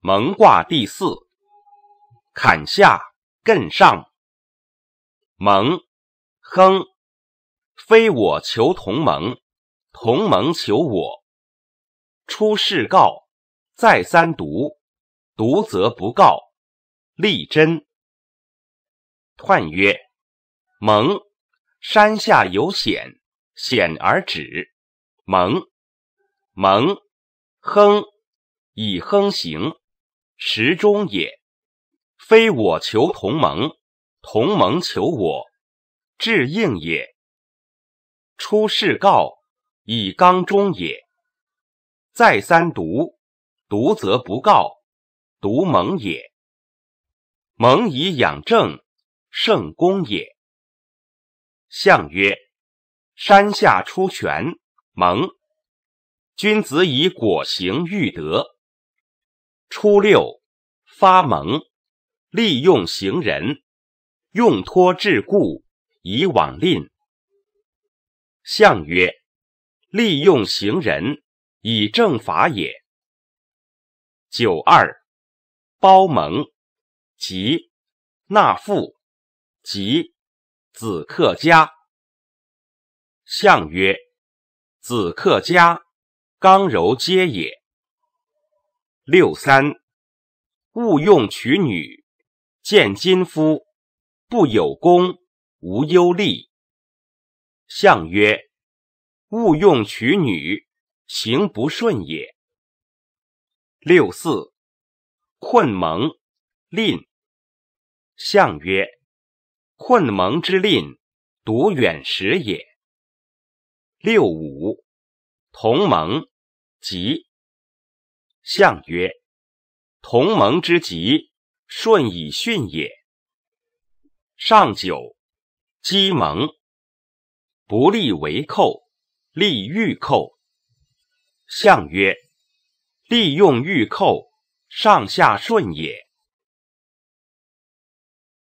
蒙卦第四，坎下艮上。蒙，亨。非我求同盟，同盟求我。出事告，再三读，读则不告。立贞。彖曰：蒙，山下有险，险而止。蒙，蒙，亨，以亨行。时中也，非我求同盟，同盟求我，至应也。出世告以刚中也，再三独独则不告，独盟也。盟以养正，圣功也。相曰：山下出泉，蒙。君子以果行育德。初六，发蒙，利用行人，用脱桎梏，以往吝。相曰：利用行人，以正法也。九二，包蒙，吉，纳父，吉，子克家。相曰：子克家，刚柔皆也。六三，勿用取女，见金夫，不有功，无忧利。相曰：勿用取女，行不顺也。六四，困蒙吝。相曰：困蒙之吝，独远识也。六五，同盟吉。象曰：同盟之吉，顺以训也。上九，鸡蒙，不利为寇，利欲寇。象曰：利用欲寇，上下顺也。